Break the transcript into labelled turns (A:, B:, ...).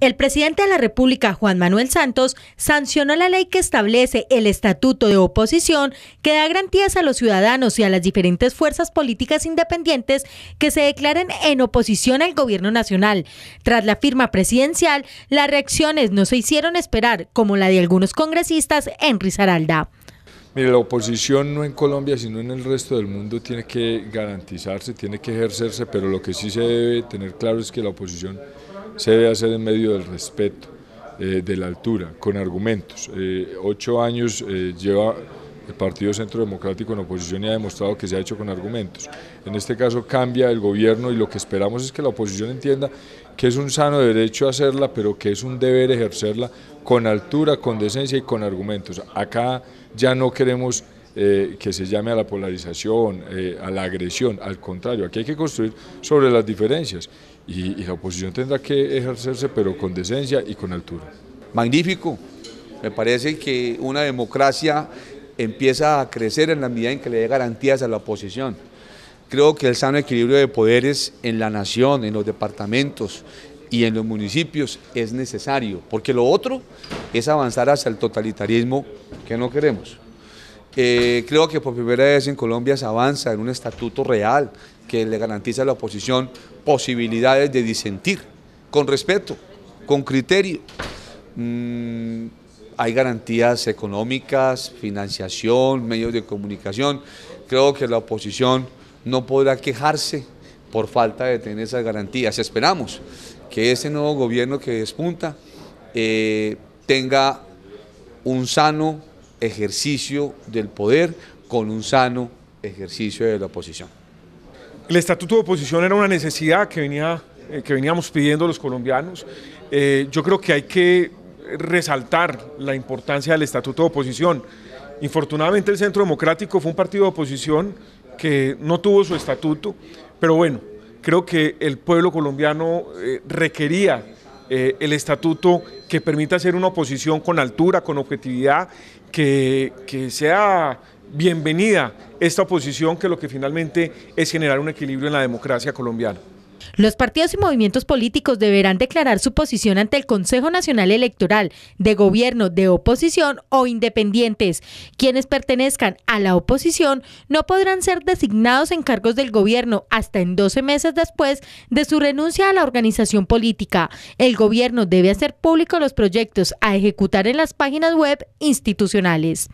A: El presidente de la República, Juan Manuel Santos, sancionó la ley que establece el Estatuto de Oposición que da garantías a los ciudadanos y a las diferentes fuerzas políticas independientes que se declaren en oposición al gobierno nacional. Tras la firma presidencial, las reacciones no se hicieron esperar, como la de algunos congresistas en Risaralda.
B: Mire, la oposición no en Colombia, sino en el resto del mundo tiene que garantizarse, tiene que ejercerse, pero lo que sí se debe tener claro es que la oposición se debe hacer en medio del respeto, eh, de la altura, con argumentos. Eh, ocho años eh, lleva el Partido Centro Democrático en oposición y ha demostrado que se ha hecho con argumentos. En este caso cambia el gobierno y lo que esperamos es que la oposición entienda que es un sano derecho hacerla, pero que es un deber ejercerla con altura, con decencia y con argumentos. Acá ya no queremos que se llame a la polarización, a la agresión, al contrario, aquí hay que construir sobre las diferencias y, la oposición tendrá que ejercerse pero
C: con decencia y con altura. Magnífico, me parece que una democracia empieza a crecer en la medida en que le dé garantías a la oposición. Creo que el sano equilibrio de poderes en la nación, en los departamentos y en los municipios es necesario, porque lo otro es avanzar hacia el totalitarismo que no queremos. Eh, creo que por primera vez en Colombia se avanza en un estatuto real que le garantiza a la oposición posibilidades de disentir, con respeto, con criterio. Mm, hay garantías económicas, financiación, medios de comunicación. Creo que la oposición no podrá quejarse por falta de tener esas garantías. Esperamos que este nuevo gobierno que despunta eh, tenga un sano ejercicio del poder con un sano ejercicio de la oposición.
D: El estatuto de oposición era una necesidad que, eh, veníamos pidiendo los colombianos. Eh, yo creo que hay que resaltar la importancia del estatuto de oposición. Infortunadamente el Centro Democrático fue un partido de oposición que no tuvo su estatuto, pero bueno, creo que el pueblo colombiano eh, requería el estatuto que permita hacer una oposición con altura, con objetividad, que sea bienvenida esta oposición que lo que finalmente es generar un equilibrio en la democracia colombiana.
A: Los partidos y movimientos políticos deberán declarar su posición ante el Consejo Nacional Electoral de gobierno de oposición o independientes. Quienes pertenezcan a la oposición no podrán ser designados en cargos del gobierno hasta en 12 meses después de su renuncia a la organización política. El gobierno debe hacer público los proyectos a ejecutar en las páginas web institucionales.